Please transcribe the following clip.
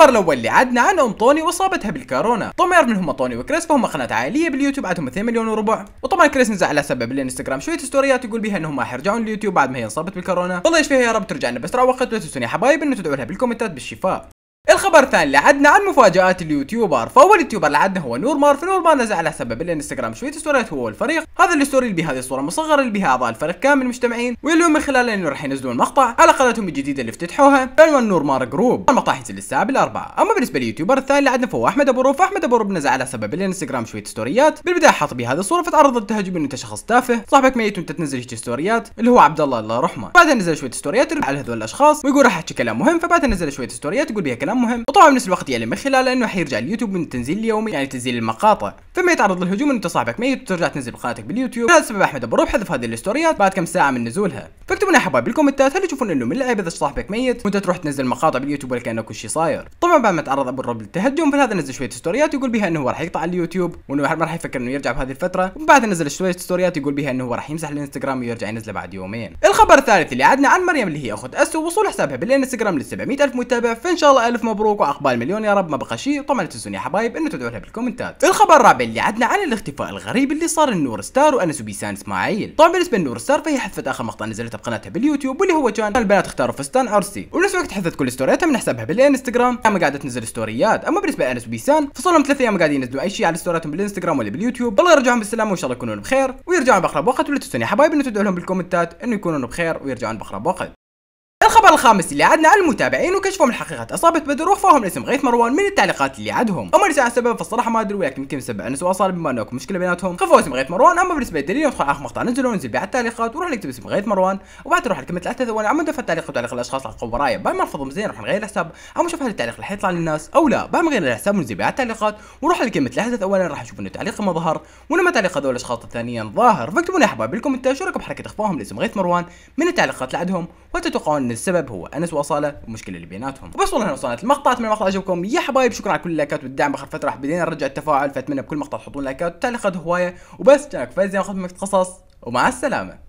الخبر الاول اللي عدنا عن ام طوني واصابتها بالكورونا طبعا يعرف منهم طوني وكريس فهم قناه عائليه باليوتيوب عندهم 2 مليون وربع وطبعا كريس نزع على سبب الانستغرام شويه ستوريات يقول بها انهم ما حيرجعون اليوتيوب بعد ما هي انصابت بالكورونا والله ايش فيها يا رب ترجع لنا بسرعه وقت لا تنسوني حبايب انه تدعوا لها بالكومنتات بالشفاء الخبر الثاني اللي عدنا عن مفاجات اليوتيوبر فاول يوتيوبر اللي عدنا هو نور مار فنور نزل على سبب الانستغرام شويه ستوريات هو والفريق هذا الستوري اللي بهذه الصوره مصغره اللي بها اعضاء الفريق كامل مجتمعين واللي من خلاله انه راح ينزلون مقطع على قناتهم الجديده اللي افتتحوها بعنوان نور مار جروب المقطع حينزل الساعه بالأربعة، اما بالنسبه لليوتيوبر الثاني اللي عدنا فهو احمد ابو روف احمد ابو روف نزل على سبب الانستغرام شويه ستوريات بالبدايه حاط بهذه الصوره فتعرض للتهجم انه انت شخص تافه صاحبك ميت وانت تنزل ستوريات اللي هو عبد الله الله يرحمه بعدها نزل شويه ستوريات على هذول الاشخاص ويقول راح احكي كلام مهم فبعدها نزل شويه ستوريات يقول بها كلام كلام مهم وطبعا بنفس الوقت يعلم يعني من خلاله انه حيرجع اليوتيوب من التنزيل اليومي يعني تنزيل المقاطع فما يتعرض للهجوم انه صاحبك ميت ترجع تنزل قناتك باليوتيوب بهذا السبب احمد ابو روح حذف هذه الاستوريات بعد كم ساعه من نزولها واكتبوا لنا حبايب بالكومنتات هل تشوفون انه من العيب اذا صاحبك ميت وانت تروح تنزل مقاطع باليوتيوب ولا كانه كل شيء صاير طبعا بعد ما تعرض ابو الرب للتهجم فهذا نزل شويه ستوريات يقول بها انه هو راح يقطع اليوتيوب وانه ما راح يفكر انه يرجع بهذه الفتره وبعدها نزل شويه ستوريات يقول بها انه هو راح يمسح الانستغرام ويرجع ينزله بعد يومين الخبر الثالث اللي عدنا عن مريم اللي هي اخت اسو وصول حسابها بالانستغرام ل 700 الف متابع فان شاء الله الف مبروك واقبال مليون يا رب ما بقى شيء طبعا لا تنسون يا حبايب انه تدعوا لها بالكومنتات الخبر الرابع اللي عدنا عن الاختفاء الغريب اللي صار النور ستار وانس وبيسان اسماعيل طبعا بالنسبه لنور ستار فهي حذفت اخر مقطع نزلته قناتها باليوتيوب واللي هو جان البنات اختاروا فستان عرسي ونفس الوقت حذت كل ستورياتها من حسابها بالانستغرام كان قاعده تنزل ستوريات اما بالنسبه انس وبيسان فصار لهم ثلاث ايام قاعدين ينزلوا اي شيء على ستورياتهم بالانستغرام ولا باليوتيوب الله يرجعهم بالسلامه وان شاء الله يكونون بخير ويرجعون باقرب وقت ولا تنسون يا حبايبي انه تدعوا لهم بالكومنتات انه يكونون بخير ويرجعون باقرب وقت الخبر الخامس اللي عدنا المتابعين وكشفهم الحقيقة اصابت اصابه بدر وخفاهم الاسم غيث مروان من التعليقات اللي عدهم اما رجع السبب فالصراحه ما ادري ولكن يمكن سبع نسوة صار بما انه مشكله بيناتهم خفوا اسم غيث مروان اما بالنسبه للدليل ندخل اخر مقطع ننزله ونزل بعد التعليقات وروح نكتب اسم غيث مروان وبعد تروح نكمل ثلاث ثواني عم ندفع التعليق وتعليق الاشخاص على القوة رايه بعد ما نحفظهم زين نروح نغير الحساب او نشوف هل التعليق اللي حيطلع للناس او لا بعد ما غير الحساب ونزل بعد التعليقات ونروح لكلمه الحدث ثواني راح نشوف انه تعليق ما ظهر ولما تعليق هذول الاشخاص الثانيين ظاهر فاكتبوا لي احبابي بالكومنتات شو رايكم بحركه اخفاهم لاسم غيث مروان من التعليقات اللي عندهم وتتوقعون ان السبب هو انس واصاله والمشكله اللي بيناتهم وبس والله وصلت المقطع من المقطع عجبكم يا حبايب شكرا على كل اللايكات والدعم اخر فتره بدينا نرجع التفاعل فاتمنى بكل مقطع تحطون لايكات وتعليقات هوايه وبس كانك فايز ياخذ منك قصص ومع السلامه